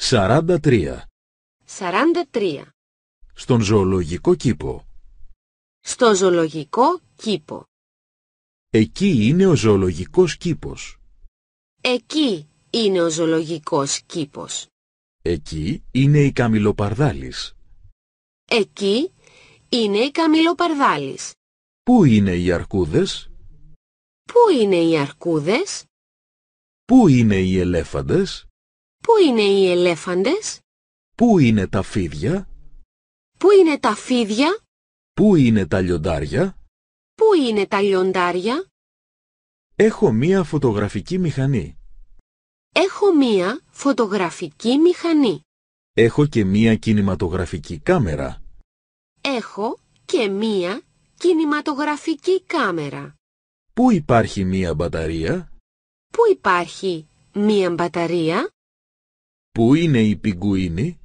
43. 43. Στον ζωολογικό κήπο. Στο ζωολογικό κήπο. Εκεί είναι ο ζωολογικός κήπος. Εκεί είναι ο ζωολογικός κήπος. Εκεί είναι η καμιλοπαρδάλης. Εκεί είναι η καμιλοπαρδάλης. Πού είναι οι αρκούδες? Πού είναι οι αρκούδες? Πού είναι οι ελέφαντες? Πού είναι οι ελέφαντες? Πού είναι τα φίδια? Πού είναι τα φίδια? Πού είναι τα λιοντάρια? Πού είναι τα λιοντάρια? Έχω μία φωτογραφική μηχανή. Έχω μία φωτογραφική μηχανή. Έχω και μία κινηματογραφική κάμερα. Έχω και μία κινηματογραφική κάμερα. Πού υπάρχει μία μπαταρία? Πού υπάρχει μία μπαταρία? Πού είναι η πιγκουίνη,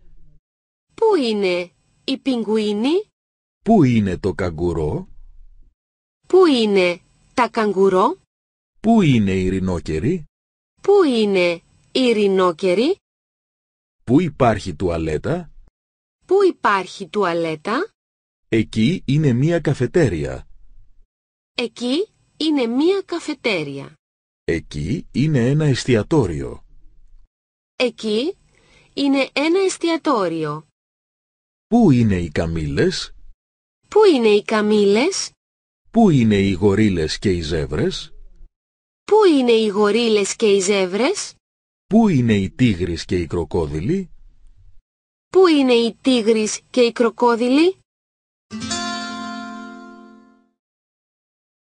Πού είναι η πιγκουίνη? Πού είναι το καγκουρό? Πού είναι τα καγκουρό? Πού είναι η ρινόκερη; Πού είναι η ρινόκερη; Πού υπάρχει τουαλέτα? Πού υπάρχει τουαλέτα? Εκεί είναι μία καφετέρια. Εκεί είναι μία καφετέρια. Εκεί είναι ένα εστιατόριο. Εκεί είναι ένα εστιατόριο. Πού είναι οι καμήλες? Πού είναι οι καμήλες? Πού είναι οι γορίλες και οι ζεύρες? Πού είναι οι γορίλες και οι ζεύρες? Πού είναι οι τίγρεις και οι κροκόδιλοι? Πού είναι οι τίγρεις και οι κροκόδιλοι?